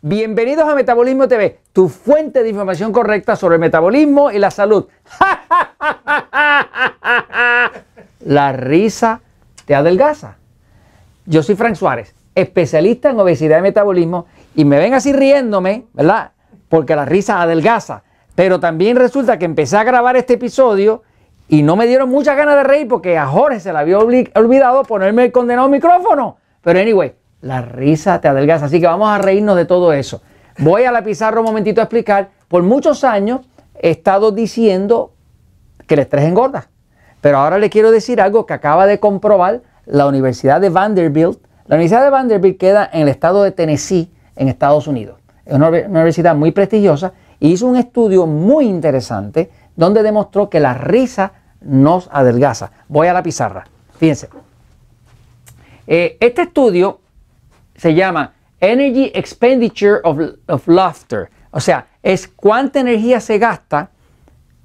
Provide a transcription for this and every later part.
Bienvenidos a Metabolismo TV, tu fuente de información correcta sobre el metabolismo y la salud. la risa te adelgaza. Yo soy Frank Suárez, especialista en obesidad y metabolismo, y me ven así riéndome, ¿verdad? Porque la risa adelgaza. Pero también resulta que empecé a grabar este episodio y no me dieron muchas ganas de reír porque a Jorge se le había olvidado ponerme el condenado micrófono. Pero anyway, la risa te adelgaza. Así que vamos a reírnos de todo eso. Voy a la pizarra un momentito a explicar. Por muchos años he estado diciendo que el estrés engorda. Pero ahora le quiero decir algo que acaba de comprobar la Universidad de Vanderbilt. La Universidad de Vanderbilt queda en el estado de Tennessee, en Estados Unidos. Es una universidad muy prestigiosa y hizo un estudio muy interesante donde demostró que la risa nos adelgaza. Voy a la pizarra. Fíjense. Eh, este estudio se llama Energy Expenditure of, Laughter. O sea, es cuánta energía se gasta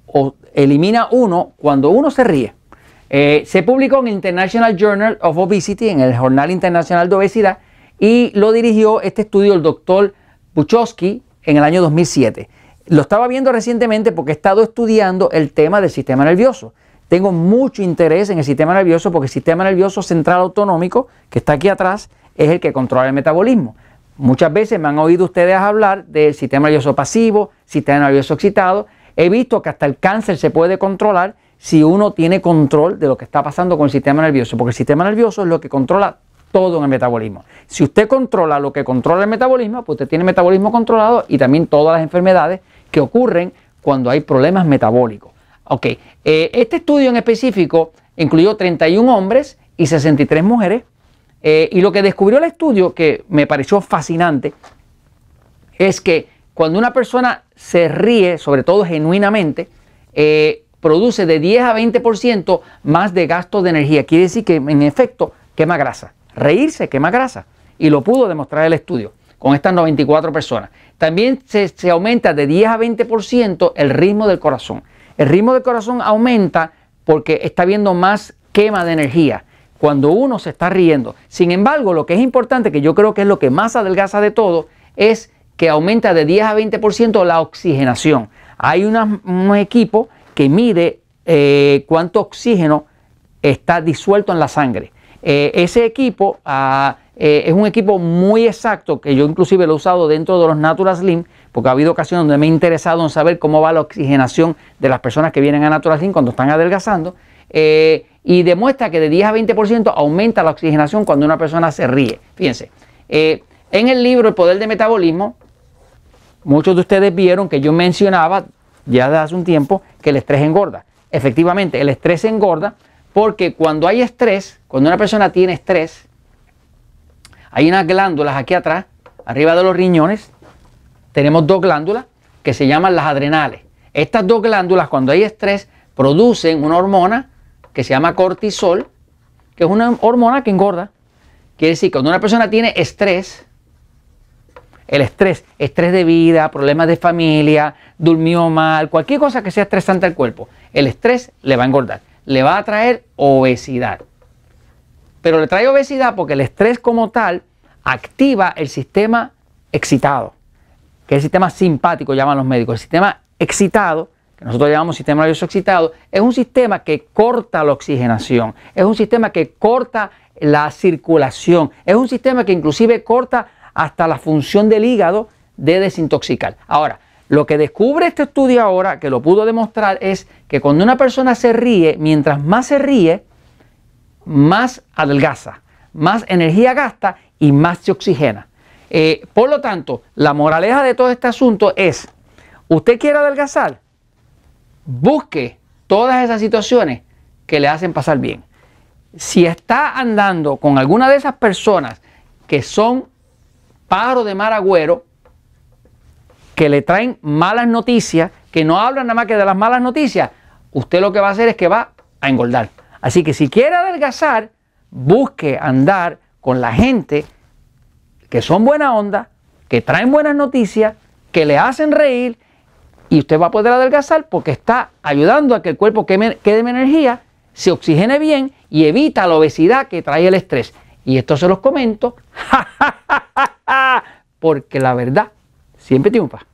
o elimina uno cuando uno se ríe. Eh, se publicó en International Journal of Obesity, en el Jornal Internacional de Obesidad, y lo dirigió este estudio el doctor Puchowski en el año 2007. Lo estaba viendo recientemente porque he estado estudiando el tema del sistema nervioso. Tengo mucho interés en el sistema nervioso porque el sistema nervioso central autonómico, que está aquí atrás, es el que controla el metabolismo. Muchas veces me han oído ustedes hablar del sistema nervioso pasivo, sistema nervioso excitado. He visto que hasta el cáncer se puede controlar si uno tiene control de lo que está pasando con el sistema nervioso, porque el sistema nervioso es lo que controla todo en el metabolismo. Si usted controla lo que controla el metabolismo, pues usted tiene metabolismo controlado y también todas las enfermedades que ocurren cuando hay problemas metabólicos. Ok, eh, este estudio en específico incluyó 31 hombres y 63 mujeres eh, y lo que descubrió el estudio, que me pareció fascinante, es que cuando una persona se ríe, sobre todo genuinamente, eh, produce de 10 a 20% más de gasto de energía. Quiere decir que en efecto quema grasa. Reírse quema grasa. Y lo pudo demostrar el estudio con estas 94 personas. También se, se aumenta de 10 a 20% el ritmo del corazón. El ritmo del corazón aumenta porque está habiendo más quema de energía cuando uno se está riendo. Sin embargo, lo que es importante, que yo creo que es lo que más adelgaza de todo, es que aumenta de 10 a 20% la oxigenación. Hay un equipo que mide eh, cuánto oxígeno está disuelto en la sangre. Eh, ese equipo ah, eh, es un equipo muy exacto que yo inclusive lo he usado dentro de los Natural Slim porque ha habido ocasiones donde me he interesado en saber cómo va la oxigenación de las personas que vienen a Natural Slim cuando están adelgazando y demuestra que de 10 a 20% aumenta la oxigenación cuando una persona se ríe. Fíjense, eh, en el libro El Poder de Metabolismo, muchos de ustedes vieron que yo mencionaba ya hace un tiempo que el estrés engorda. Efectivamente, el estrés engorda porque cuando hay estrés, cuando una persona tiene estrés, hay unas glándulas aquí atrás, arriba de los riñones, tenemos dos glándulas que se llaman las adrenales. Estas dos glándulas, cuando hay estrés, producen una hormona que se llama cortisol, que es una hormona que engorda. Quiere decir, cuando una persona tiene estrés, el estrés, estrés de vida, problemas de familia, durmió mal, cualquier cosa que sea estresante al cuerpo, el estrés le va a engordar, le va a traer obesidad. Pero le trae obesidad porque el estrés como tal activa el sistema excitado, que es el sistema simpático, llaman los médicos, el sistema excitado nosotros llamamos sistema nervioso excitado, es un sistema que corta la oxigenación, es un sistema que corta la circulación, es un sistema que inclusive corta hasta la función del hígado de desintoxicar. Ahora, lo que descubre este estudio ahora, que lo pudo demostrar, es que cuando una persona se ríe, mientras más se ríe, más adelgaza, más energía gasta y más se oxigena. Eh, por lo tanto, la moraleja de todo este asunto es, ¿usted quiere adelgazar? busque todas esas situaciones que le hacen pasar bien. Si está andando con alguna de esas personas que son pájaros de mar agüero, que le traen malas noticias, que no hablan nada más que de las malas noticias, usted lo que va a hacer es que va a engordar. Así que si quiere adelgazar, busque andar con la gente que son buena onda, que traen buenas noticias, que le hacen reír y usted va a poder adelgazar porque está ayudando a que el cuerpo queme, quede energía, se oxigene bien y evita la obesidad que trae el estrés. Y esto se los comento, porque la verdad siempre triunfa.